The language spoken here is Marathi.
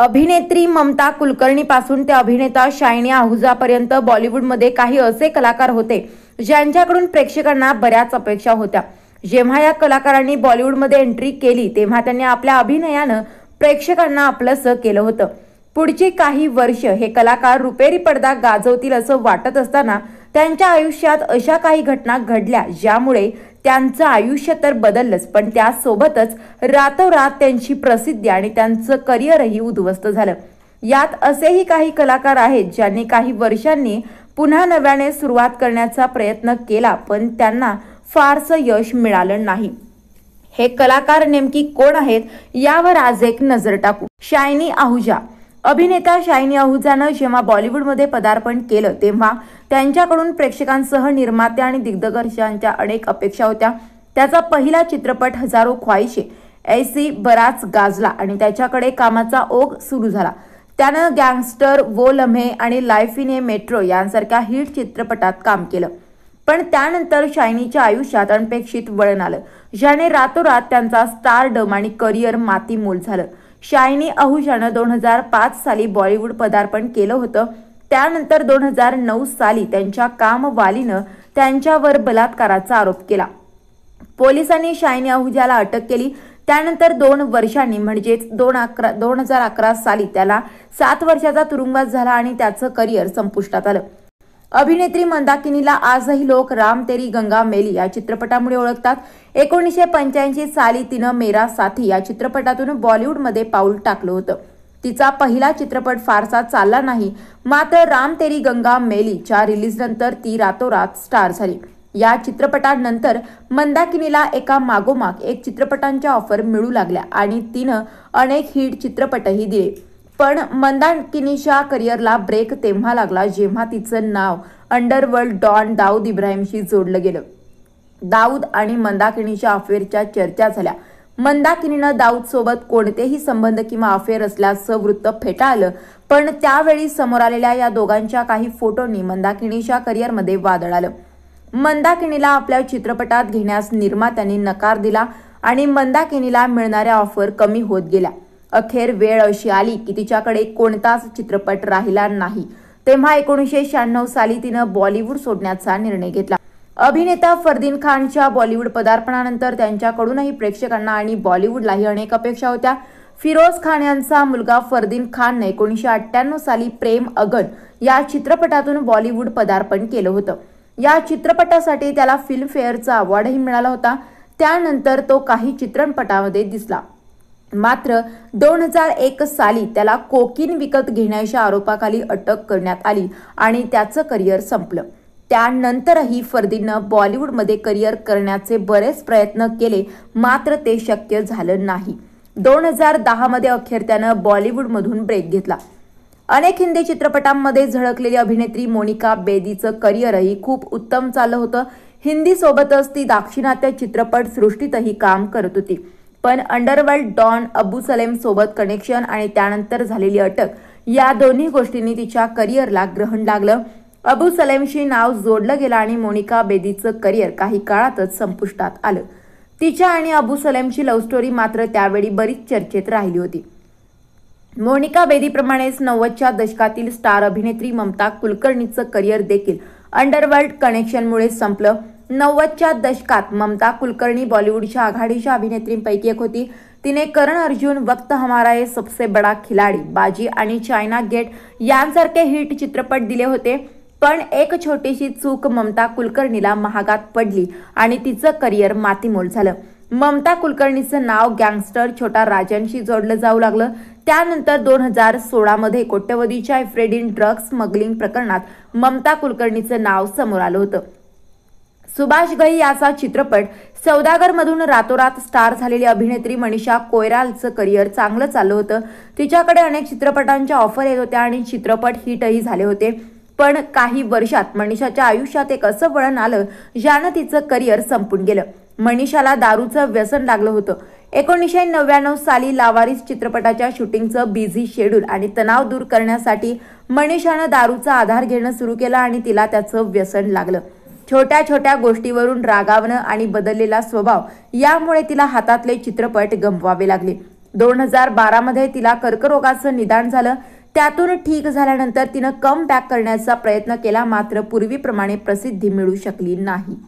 अभिनेत्री ममता कुलकर्णीपासून ते अभिनेता शायनी आहुजापर्यंत बॉलिवूडमध्ये काही असे कलाकार होते ज्यांच्याकडून प्रेक्षकांना बऱ्याच अपेक्षा होत्या जेव्हा या कलाकारांनी बॉलिवूडमध्ये एंट्री केली तेव्हा त्यांनी आपल्या अभिनयानं प्रेक्षकांना आपलंसं केलं होतं पुढची काही वर्ष हे कलाकार रुपेरी पडदा गाजवतील असं वाटत असताना त्यांच्या आयुष्यात अशा काही घटना घडल्या ज्यामुळे त्यांचं आयुष्य तर बदललंच पण त्यासोबतच रातोरात त्यांची प्रसिद्धी आणि त्यांचं करिअरही उद्ध्वस्त झालं यात असेही काही कलाकार आहेत ज्यांनी काही वर्षांनी पुन्हा नव्याने सुरुवात करण्याचा प्रयत्न केला पण त्यांना फारसं यश मिळालं नाही हे कलाकार नेमकी कोण आहेत यावर आज एक नजर टाकू शायनी आहुजा अभिनेता शाईन आहुजानं जेव्हा बॉलिवूडमध्ये पदार्पण केलं तेव्हा त्यांच्याकडून प्रेक्षकांसह निर्मात्या आणि दिग्दर्शकांच्या अनेक अपेक्षा होत्या त्याचा पहिला चित्रपट हजारो ख्वाहिशे ऐसी बराच गाजला आणि त्याच्याकडे कामाचा ओघ सुरू झाला त्यानं गँगस्टर वो लम्हे आणि लाईफ इन ए मेट्रो यांसारख्या हिट चित्रपटात काम केलं पण त्यानंतर शायनीच्या आयुष्यात अनपेक्षित वळण आलं ज्याने रातोरात त्यांचा स्टारडम आणि करिअर मातीमोल झालं शायनी आहुजानं दोन हजार पाच साली बॉलिवूड पदार्पण केलं होतं त्यानंतर दोन हजार नऊ साली त्यांच्या कामवालीनं त्यांच्यावर बलात्काराचा आरोप केला पोलिसांनी शायनी आहुजाला अटक केली त्यानंतर दोन वर्षांनी म्हणजेच दोन अकरा दोन हजार अकरा साली त्याला सात वर्षाचा तुरुंगवास झाला आणि त्याचं करिअर संपुष्टात आलं अभिनेत्री मंदाकिनीला आजही लोक राम तेरी गंगा मेली या चित्रपटामुळे ओळखतात एकोणीसशे पंच्याऐंशी साली तिनं मेरा साथी या चित्रपटातून बॉलिवूडमध्ये पाऊल टाकलं होतं तिचा पहिला चित्रपट फारसा चालला नाही मात्र राम तेरी गंगा मेलीच्या रिलीजनंतर ती रातोरात स्टार झाली या चित्रपटानंतर मंदाकिनीला एका मागोमाग एक चित्रपटांच्या ऑफर मिळू लागल्या आणि तिनं अनेक हिट चित्रपटही दिले पण मंदाकिनीच्या करिअरला ब्रेक तेव्हा लागला जेव्हा तिचं नाव अंडरवर्ल्ड डॉन दाऊद इब्राहिमशी जोडलं गेलं दाऊद आणि मंदाकिनीच्या अफेअरच्या चर्चा झाल्या मंदाकिनीनं दाऊदसोबत कोणतेही संबंध किंवा अफेअर असल्याचं वृत्त फेटाळलं पण त्यावेळी समोर आलेल्या या दोघांच्या काही फोटोंनी मंदाकिनीच्या करिअरमध्ये वादळ आलं मंदाकिनीला आपल्या चित्रपटात घेण्यास निर्मात्यांनी नकार दिला आणि मंदाकिनीला मिळणाऱ्या ऑफर कमी होत गेल्या अखेर वेळ अशी आली की तिच्याकडे कोणताच चित्रपट राहिला नाही तेव्हा एकोणीसशे शहाण्णव साली तिनं बॉलिवूड सोडण्याचा निर्णय घेतला अभिनेता फरदीन खानच्या बॉलिवूड पदार्पणानंतर त्यांच्याकडूनही प्रेक्षकांना आणि बॉलिवूडलाही अनेक अपेक्षा होत्या फिरोज खान यांचा मुलगा फरदीन खानने एकोणीसशे अठ्ठ्याण्णव साली प्रेम अगन या चित्रपटातून बॉलिवूड पदार्पण केलं होतं या चित्रपटासाठी त्याला फिल्मफेअरचा अवॉर्डही मिळाला होता त्यानंतर तो काही चित्रपटामध्ये दिसला मात्र दोन हजार एक साली त्याला कोकीन विकत घेण्याच्या आरोपाखाली अटक करण्यात आली आणि त्याचं करिअर संपलं त्यानंतरही फर्दीनं बॉलिवूडमध्ये करिअर करण्याचे बरेच प्रयत्न केले मात्र ते शक्य झालं नाही दोन हजार दहामध्ये अखेर त्यानं बॉलिवूडमधून ब्रेक घेतला अनेक हिंदी चित्रपटांमध्ये झळकलेली अभिनेत्री मोनिका बेदीचं करिअरही खूप उत्तम चाललं होतं हिंदीसोबतच ती दाक्षिणात्य चित्रपटसृष्टीतही काम करत होती पण अंडरवर्ल्ड डॉन अबू सलेम सोबत कनेक्शन आणि त्यानंतर झालेली अटक या दोन्ही गोष्टींनी तिच्या करिअरला ग्रहण लागलं अबू सलेमशी नाव जोडलं गेलं आणि मोनिका बेदीचं करिअर काही काळातच संपुष्टात आलं तिच्या आणि अबू सलेमची लव्ह स्टोरी मात्र त्यावेळी बरीच चर्चेत राहिली होती मोनिका बेदीप्रमाणेच नव्वदच्या दशकातील स्टार अभिनेत्री ममता कुलकर्णीचं करिअर देखील अंडरवर्ल्ड कनेक्शनमुळे संपलं नव्वदच्या दशकात ममता कुलकर्णी बॉलिवूडच्या आघाडीच्या अभिनेत्रींपैकी एक होती तिने करण अर्जुन वक्त हमारा हे सबसे बडा खिलाडी बाजी आणि चायना गेट यांसारखे हिट चित्रपट दिले होते पण एक छोटीशी चूक ममता कुलकर्णीला महागात पडली आणि तिचं करिअर मातीमोल झालं ममता कुलकर्णीचं नाव गँगस्टर छोटा राजांशी जोडलं जाऊ लागलं त्यानंतर दोन हजार सोळामध्ये कोट्यवधीच्या एफ्रेडिन ड्रग्ज स्मगलिंग प्रकरणात ममता कुलकर्णीचं नाव समोर आलं होतं सुभाष गई याचा चित्रपट सौदागर मधून रातोरात स्टार झालेली अभिनेत्री मनीषा कोयरालचं करिअर चांगलं चाललं होतं तिच्याकडे अनेक चित्रपटांच्या ऑफर येत होत्या आणि चित्रपट हिटही झाले होते पण काही वर्षात मनीषाच्या आयुष्यात एक असं वळण आलं ज्यानं तिचं करिअर संपून गेलं मनीषाला दारूचं व्यसन लागलं होतं एकोणीसशे नव्याण्णव साली लावारिस चित्रपटाच्या शूटिंगचं बिझी शेड्यूल आणि तणाव दूर करण्यासाठी मनीषानं दारूचा आधार घेणं सुरू केलं आणि तिला त्याचं व्यसन लागलं छोट्या छोट्या गोष्टीवरून रागावणं आणि बदललेला स्वभाव यामुळे तिला हातातले चित्रपट गमवावे लागले दोन हजार बारामध्ये तिला कर्करोगाचं निदान झालं त्यातून ठीक झाल्यानंतर तिनं कम बॅक करण्याचा प्रयत्न केला मात्र पूर्वीप्रमाणे प्रसिद्धी मिळू शकली नाही